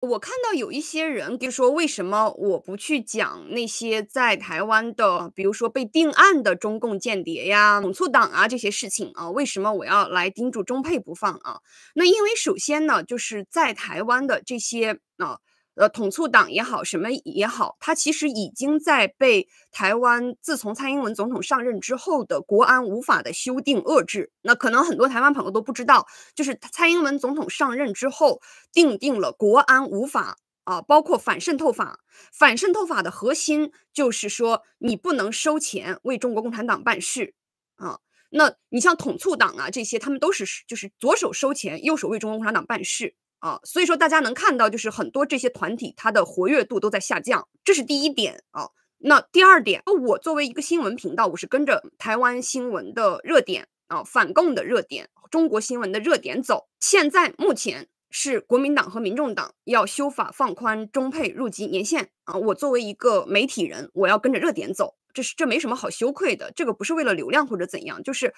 我看到有一些人就说：“为什么我不去讲那些在台湾的，比如说被定案的中共间谍呀、恐促党啊这些事情啊？为什么我要来盯住中配不放啊？”那因为首先呢，就是在台湾的这些啊。呃，统促党也好，什么也好，它其实已经在被台湾自从蔡英文总统上任之后的国安无法的修订遏制。那可能很多台湾朋友都不知道，就是蔡英文总统上任之后定定了国安无法啊，包括反渗透法。反渗透法的核心就是说，你不能收钱为中国共产党办事啊。那你像统促党啊，这些他们都是就是左手收钱，右手为中国共产党办事。啊，所以说大家能看到，就是很多这些团体它的活跃度都在下降，这是第一点啊。那第二点，我作为一个新闻频道，我是跟着台湾新闻的热点啊，反共的热点，中国新闻的热点走。现在目前是国民党和民众党要修法放宽中配入籍年限啊。我作为一个媒体人，我要跟着热点走，这是这没什么好羞愧的，这个不是为了流量或者怎样，就是。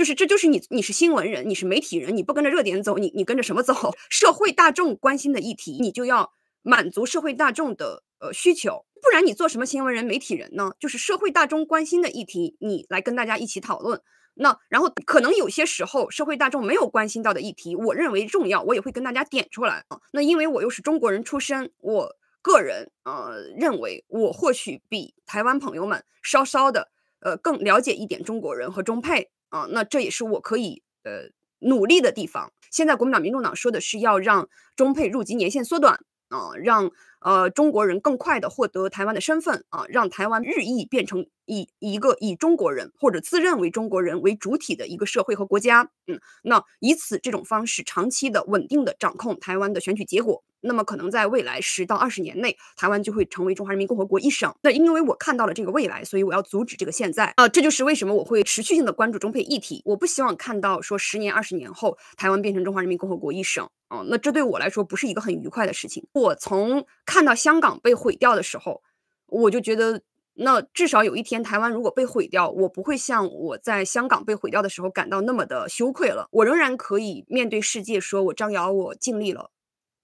就是，这就是你，你是新闻人，你是媒体人，你不跟着热点走，你，你跟着什么走？社会大众关心的议题，你就要满足社会大众的呃需求，不然你做什么新闻人、媒体人呢？就是社会大众关心的议题，你来跟大家一起讨论。那然后可能有些时候，社会大众没有关心到的议题，我认为重要，我也会跟大家点出来啊。那因为我又是中国人出身，我个人呃认为，我或许比台湾朋友们稍稍的呃更了解一点中国人和中配。啊，那这也是我可以呃努力的地方。现在国民党、民众党说的是要让中配入籍年限缩短啊，让。呃，中国人更快的获得台湾的身份啊，让台湾日益变成以一个以中国人或者自认为中国人为主体的一个社会和国家。嗯，那以此这种方式长期的稳定的掌控台湾的选举结果，那么可能在未来十到二十年内，台湾就会成为中华人民共和国一省。那因为我看到了这个未来，所以我要阻止这个现在。呃，这就是为什么我会持续性的关注中配议题。我不希望看到说十年二十年后台湾变成中华人民共和国一省啊。那这对我来说不是一个很愉快的事情。我从看到香港被毁掉的时候，我就觉得，那至少有一天台湾如果被毁掉，我不会像我在香港被毁掉的时候感到那么的羞愧了。我仍然可以面对世界，说我张瑶，我尽力了，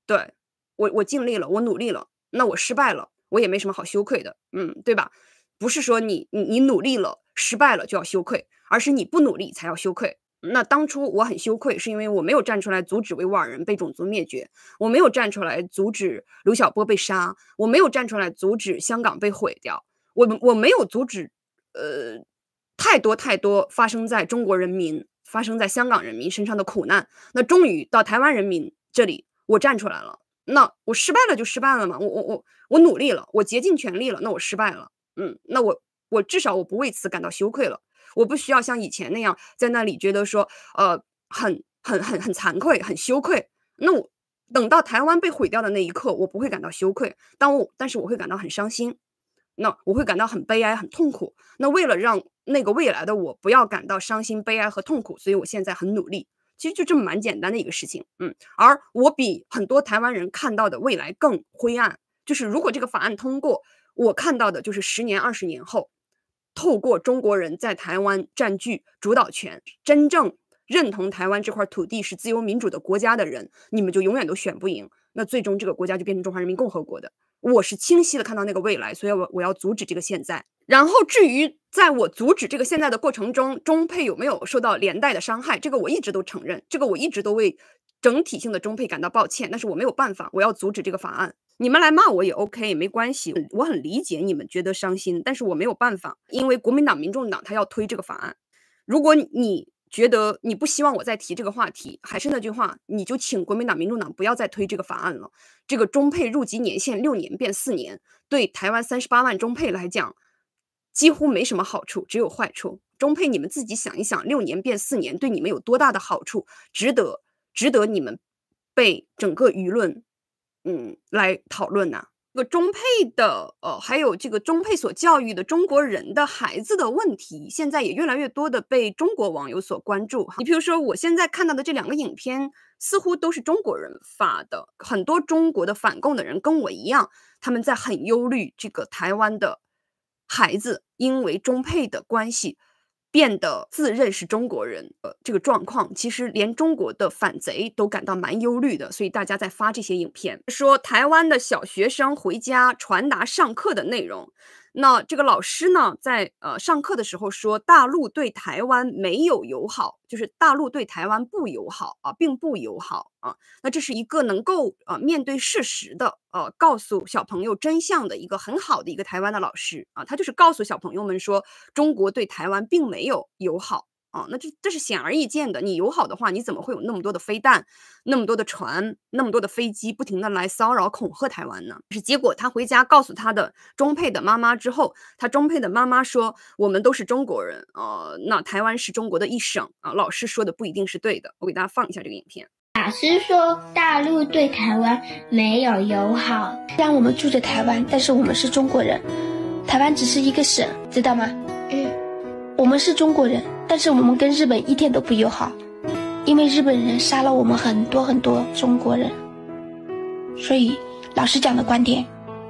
对我，我尽力了，我努力了，那我失败了，我也没什么好羞愧的，嗯，对吧？不是说你你你努力了失败了就要羞愧，而是你不努力才要羞愧。那当初我很羞愧，是因为我没有站出来阻止维吾尔人被种族灭绝，我没有站出来阻止刘晓波被杀，我没有站出来阻止香港被毁掉，我我没有阻止，呃，太多太多发生在中国人民、发生在香港人民身上的苦难。那终于到台湾人民这里，我站出来了。那我失败了就失败了嘛，我我我我努力了，我竭尽全力了，那我失败了，嗯，那我我至少我不为此感到羞愧了。我不需要像以前那样在那里觉得说，呃，很很很很惭愧，很羞愧。那我等到台湾被毁掉的那一刻，我不会感到羞愧，但我但是我会感到很伤心，那我会感到很悲哀、很痛苦。那为了让那个未来的我不要感到伤心、悲哀和痛苦，所以我现在很努力。其实就这么蛮简单的一个事情，嗯。而我比很多台湾人看到的未来更灰暗，就是如果这个法案通过，我看到的就是十年、二十年后。透过中国人在台湾占据主导权，真正认同台湾这块土地是自由民主的国家的人，你们就永远都选不赢。那最终这个国家就变成中华人民共和国的。我是清晰的看到那个未来，所以，我我要阻止这个现在。然后，至于在我阻止这个现在的过程中，中配有没有受到连带的伤害，这个我一直都承认，这个我一直都为整体性的中配感到抱歉。但是我没有办法，我要阻止这个法案。你们来骂我也 OK，没关系，我很理解你们觉得伤心，但是我没有办法，因为国民党、民众党他要推这个法案。如果你觉得你不希望我再提这个话题，还是那句话，你就请国民党、民众党不要再推这个法案了。这个中配入籍年限六年变四年，对台湾三十八万中配来讲，几乎没什么好处，只有坏处。中配你们自己想一想，六年变四年对你们有多大的好处？值得，值得你们被整个舆论？嗯，来讨论呐，这个中配的，呃，还有这个中配所教育的中国人的孩子的问题，现在也越来越多的被中国网友所关注。你比如说，我现在看到的这两个影片，似乎都是中国人发的，很多中国的反共的人跟我一样，他们在很忧虑这个台湾的孩子，因为中配的关系。变得自认是中国人，呃，这个状况其实连中国的反贼都感到蛮忧虑的，所以大家在发这些影片，说台湾的小学生回家传达上课的内容。那这个老师呢，在呃上课的时候说，大陆对台湾没有友好，就是大陆对台湾不友好啊，并不友好啊。那这是一个能够呃面对事实的呃，告诉小朋友真相的一个很好的一个台湾的老师啊，他就是告诉小朋友们说，中国对台湾并没有友好。哦，那这这是显而易见的。你友好的话，你怎么会有那么多的飞弹，那么多的船，那么多的飞机，不停的来骚扰、恐吓台湾呢？是结果，他回家告诉他的中配的妈妈之后，他中配的妈妈说：“我们都是中国人，呃，那台湾是中国的一省啊。”老师说的不一定是对的。我给大家放一下这个影片。老师说，大陆对台湾没有友好，虽然我们住着台湾，但是我们是中国人，台湾只是一个省，知道吗？嗯。我们是中国人，但是我们跟日本一点都不友好，因为日本人杀了我们很多很多中国人，所以老师讲的观点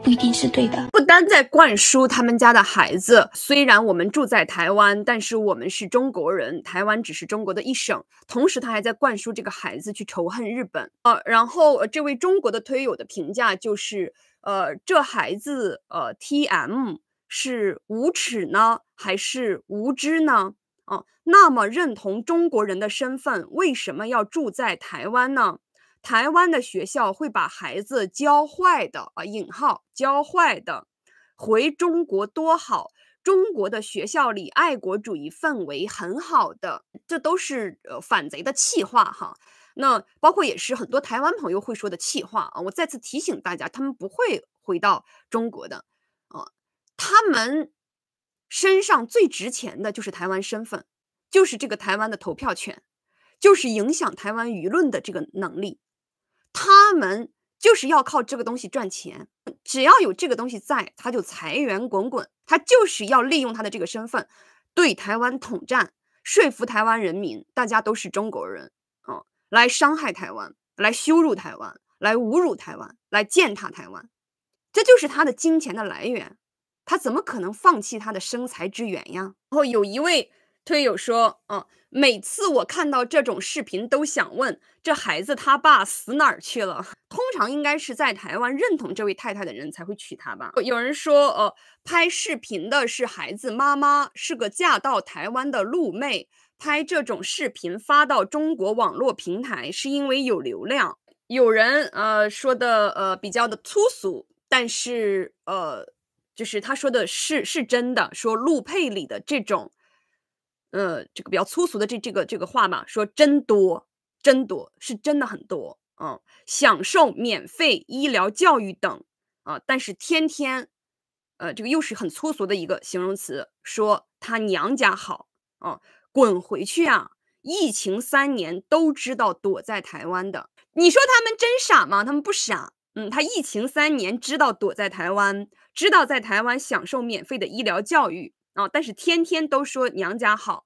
不一定是对的。不单在灌输他们家的孩子，虽然我们住在台湾，但是我们是中国人，台湾只是中国的一省。同时，他还在灌输这个孩子去仇恨日本呃，然后，这位中国的推友的评价就是：呃，这孩子呃，tm。是无耻呢，还是无知呢？啊，那么认同中国人的身份，为什么要住在台湾呢？台湾的学校会把孩子教坏的啊，引号教坏的，回中国多好，中国的学校里爱国主义氛围很好的，这都是呃反贼的气话哈。那包括也是很多台湾朋友会说的气话啊。我再次提醒大家，他们不会回到中国的。他们身上最值钱的就是台湾身份，就是这个台湾的投票权，就是影响台湾舆论的这个能力。他们就是要靠这个东西赚钱，只要有这个东西在，他就财源滚滚。他就是要利用他的这个身份，对台湾统战，说服台湾人民，大家都是中国人啊，来伤害台湾，来羞辱台湾，来侮辱台湾，来践踏台湾，这就是他的金钱的来源。他怎么可能放弃他的生财之源呀？然后有一位推友说：“嗯，每次我看到这种视频，都想问这孩子他爸死哪儿去了。通常应该是在台湾认同这位太太的人才会娶她吧。”有人说：“呃，拍视频的是孩子妈妈，是个嫁到台湾的路妹，拍这种视频发到中国网络平台，是因为有流量。”有人呃说的呃比较的粗俗，但是呃。就是他说的是是真的，说陆佩里的这种，呃，这个比较粗俗的这这个这个话嘛，说真多真多是真的很多，嗯，享受免费医疗教育等，啊，但是天天，呃，这个又是很粗俗的一个形容词，说他娘家好，啊，滚回去啊！疫情三年都知道躲在台湾的，你说他们真傻吗？他们不傻。嗯，他疫情三年知道躲在台湾，知道在台湾享受免费的医疗教育啊，但是天天都说娘家好，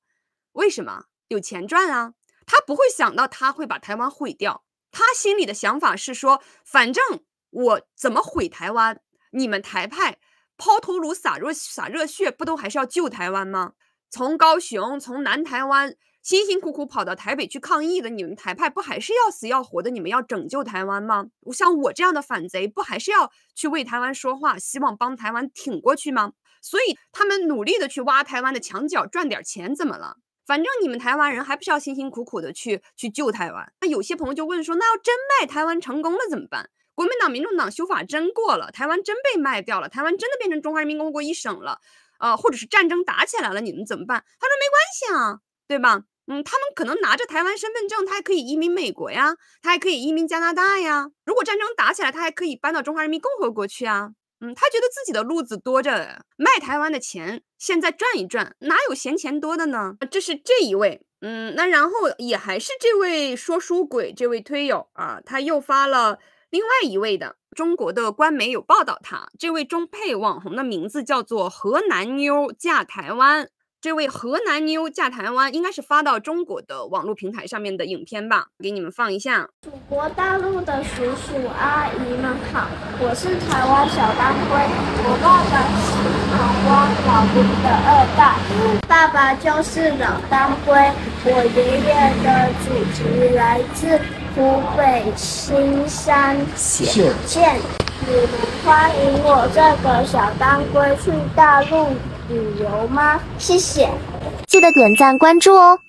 为什么有钱赚啊？他不会想到他会把台湾毁掉，他心里的想法是说，反正我怎么毁台湾，你们台派抛头颅洒热洒热血，不都还是要救台湾吗？从高雄，从南台湾。辛辛苦苦跑到台北去抗议的，你们台派不还是要死要活的？你们要拯救台湾吗？像我这样的反贼不还是要去为台湾说话，希望帮台湾挺过去吗？所以他们努力的去挖台湾的墙角，赚点钱，怎么了？反正你们台湾人还不是要辛辛苦苦的去去救台湾？那有些朋友就问说，那要真卖台湾成功了怎么办？国民党、民众党修法真过了，台湾真被卖掉了，台湾真的变成中华人民共和国一省了，啊，或者是战争打起来了，你们怎么办？他说没关系啊。对吧？嗯，他们可能拿着台湾身份证，他还可以移民美国呀，他还可以移民加拿大呀。如果战争打起来，他还可以搬到中华人民共和国去啊。嗯，他觉得自己的路子多着，卖台湾的钱现在赚一赚，哪有闲钱多的呢？这是这一位。嗯，那然后也还是这位说书鬼，这位推友啊，他又发了另外一位的中国的官媒有报道，他这位中配网红的名字叫做河南妞嫁台湾。这位河南妞嫁台湾，应该是发到中国的网络平台上面的影片吧，给你们放一下。祖国大陆的叔叔阿姨们好，我是台湾小当归，我爸爸是台湾老兵的二代，爸爸就是老当归，我爷爷的祖籍来自湖北青山县，你们欢迎我这个小当归去大陆。旅游吗？谢谢，记得点赞关注哦。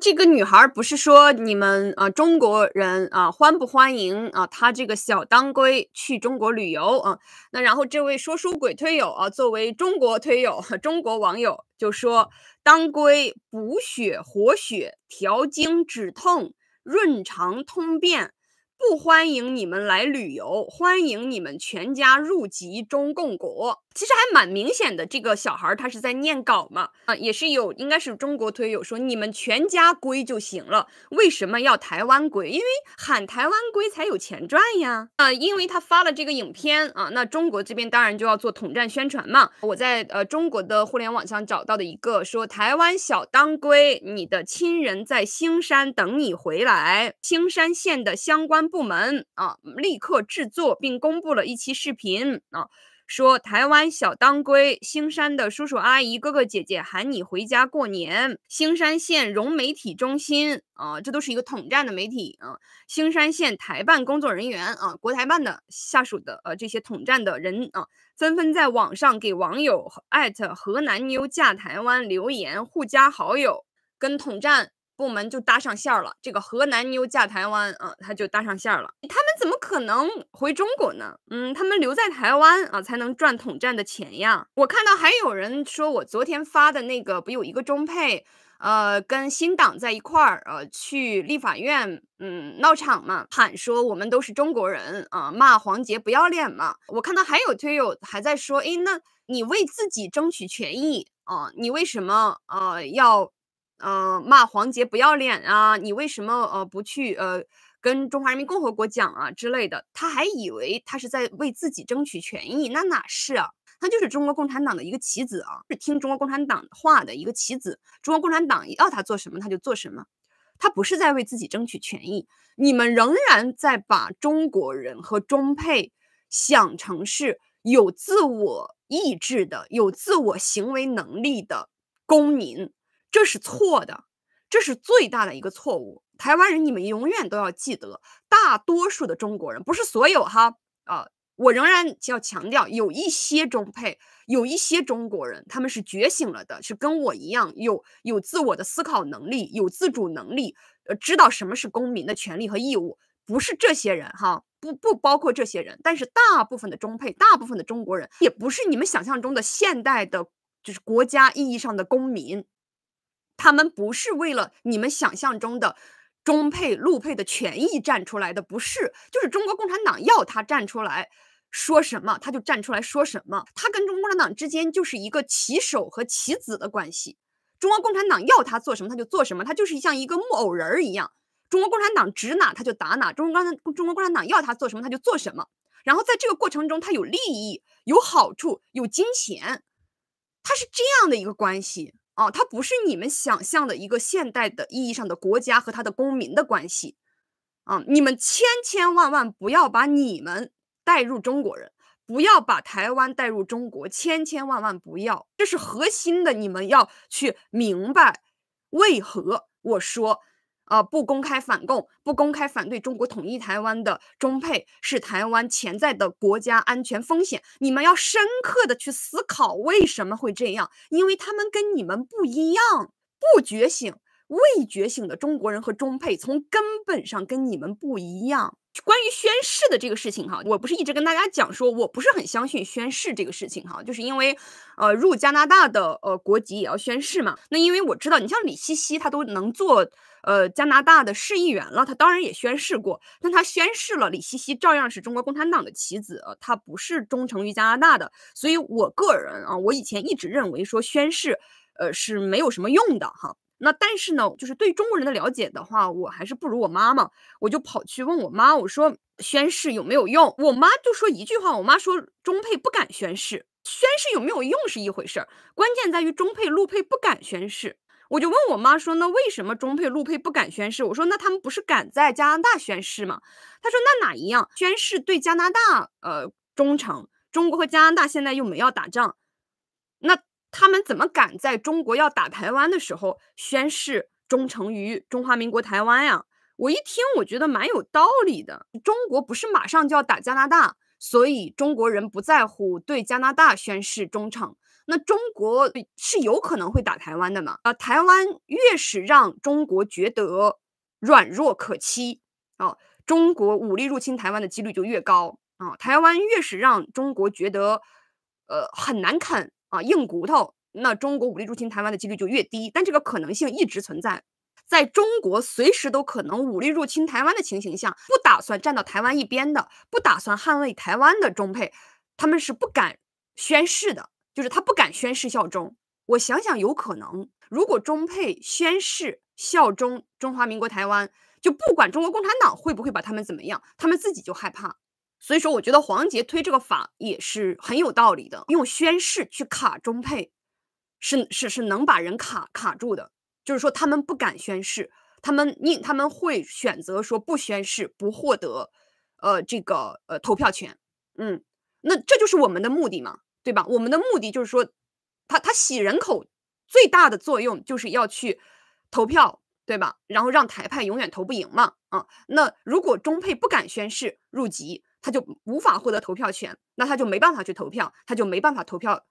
这个女孩不是说你们啊，中国人啊，欢不欢迎啊？她这个小当归去中国旅游啊？那然后这位说书鬼推友啊，作为中国推友、中国网友就说，当归补血活血调经止痛润肠通便，不欢迎你们来旅游，欢迎你们全家入籍中共国。其实还蛮明显的，这个小孩他是在念稿嘛啊，也是有，应该是中国推友说你们全家归就行了，为什么要台湾归？因为喊台湾归才有钱赚呀啊，因为他发了这个影片啊，那中国这边当然就要做统战宣传嘛。我在呃中国的互联网上找到的一个说台湾小当归，你的亲人在兴山等你回来，兴山县的相关部门啊立刻制作并公布了一期视频啊。说台湾小当归，兴山的叔叔阿姨、哥哥姐姐喊你回家过年。兴山县融媒体中心啊，这都是一个统战的媒体啊。兴山县台办工作人员啊，国台办的下属的呃这些统战的人啊，纷纷在网上给网友艾特河南妞嫁台湾留言，互加好友，跟统战。部门就搭上线了，这个河南妞嫁台湾啊，他就搭上线了。他们怎么可能回中国呢？嗯，他们留在台湾啊，才能赚统战的钱呀。我看到还有人说，我昨天发的那个不有一个中配，呃，跟新党在一块儿，呃，去立法院，嗯，闹场嘛，喊说我们都是中国人啊，骂黄杰不要脸嘛。我看到还有推友还在说，哎，那你为自己争取权益啊，你为什么呃要？呃，骂黄杰不要脸啊！你为什么呃不去呃跟中华人民共和国讲啊之类的？他还以为他是在为自己争取权益，那哪是啊？他就是中国共产党的一个棋子啊，是听中国共产党话的一个棋子。中国共产党要他做什么，他就做什么。他不是在为自己争取权益，你们仍然在把中国人和中配想成是有自我意志的、有自我行为能力的公民。这是错的，这是最大的一个错误。台湾人，你们永远都要记得，大多数的中国人不是所有哈啊，我仍然要强调，有一些中配，有一些中国人，他们是觉醒了的，是跟我一样有有自我的思考能力，有自主能力，呃，知道什么是公民的权利和义务。不是这些人哈，不不包括这些人，但是大部分的中配，大部分的中国人也不是你们想象中的现代的，就是国家意义上的公民。他们不是为了你们想象中的中配陆配的权益站出来的，不是，就是中国共产党要他站出来，说什么他就站出来说什么，他跟中国共产党之间就是一个棋手和棋子的关系，中国共产党要他做什么他就做什么，他就是像一个木偶人一样，中国共产党指哪他就打哪，中国共产中国共产党要他做什么他就做什么，然后在这个过程中他有利益、有好处、有金钱，他是这样的一个关系。啊，它不是你们想象的一个现代的意义上的国家和他的公民的关系，啊，你们千千万万不要把你们带入中国人，不要把台湾带入中国，千千万万不要，这是核心的，你们要去明白为何我说。啊！不公开反共，不公开反对中国统一台湾的中配，是台湾潜在的国家安全风险。你们要深刻的去思考为什么会这样，因为他们跟你们不一样，不觉醒、未觉醒的中国人和中配，从根本上跟你们不一样。关于宣誓的这个事情哈，我不是一直跟大家讲说，我不是很相信宣誓这个事情哈，就是因为，呃，入加拿大的呃国籍也要宣誓嘛。那因为我知道，你像李希希，他都能做。呃，加拿大的市议员了，他当然也宣誓过，但他宣誓了，李希希照样是中国共产党的棋子，他不是忠诚于加拿大的。所以，我个人啊，我以前一直认为说宣誓，呃，是没有什么用的哈。那但是呢，就是对中国人的了解的话，我还是不如我妈妈。我就跑去问我妈，我说宣誓有没有用，我妈就说一句话，我妈说中配不敢宣誓，宣誓有没有用是一回事儿，关键在于中配陆配不敢宣誓。我就问我妈说，那为什么中配、陆配不敢宣誓？我说，那他们不是敢在加拿大宣誓吗？她说，那哪一样？宣誓对加拿大呃忠诚。中国和加拿大现在又没要打仗，那他们怎么敢在中国要打台湾的时候宣誓忠诚于中华民国台湾呀？我一听，我觉得蛮有道理的。中国不是马上就要打加拿大，所以中国人不在乎对加拿大宣誓忠诚。那中国是有可能会打台湾的嘛？啊，台湾越是让中国觉得软弱可欺，啊，中国武力入侵台湾的几率就越高啊。台湾越是让中国觉得呃很难啃啊硬骨头，那中国武力入侵台湾的几率就越低。但这个可能性一直存在，在中国随时都可能武力入侵台湾的情形下，不打算站到台湾一边的，不打算捍卫台湾的中配，他们是不敢宣誓的。就是他不敢宣誓效忠，我想想有可能，如果中配宣誓效忠中华民国台湾，就不管中国共产党会不会把他们怎么样，他们自己就害怕。所以说，我觉得黄杰推这个法也是很有道理的，用宣誓去卡中配，是是是能把人卡卡住的。就是说他们不敢宣誓，他们宁他们会选择说不宣誓，不获得呃这个呃投票权。嗯，那这就是我们的目的嘛。对吧？我们的目的就是说，他他洗人口最大的作用就是要去投票，对吧？然后让台派永远投不赢嘛。啊，那如果中配不敢宣誓入籍，他就无法获得投票权，那他就没办法去投票，他就没办法投票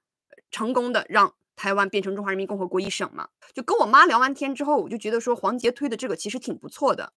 成功的让台湾变成中华人民共和国一省嘛。就跟我妈聊完天之后，我就觉得说黄杰推的这个其实挺不错的。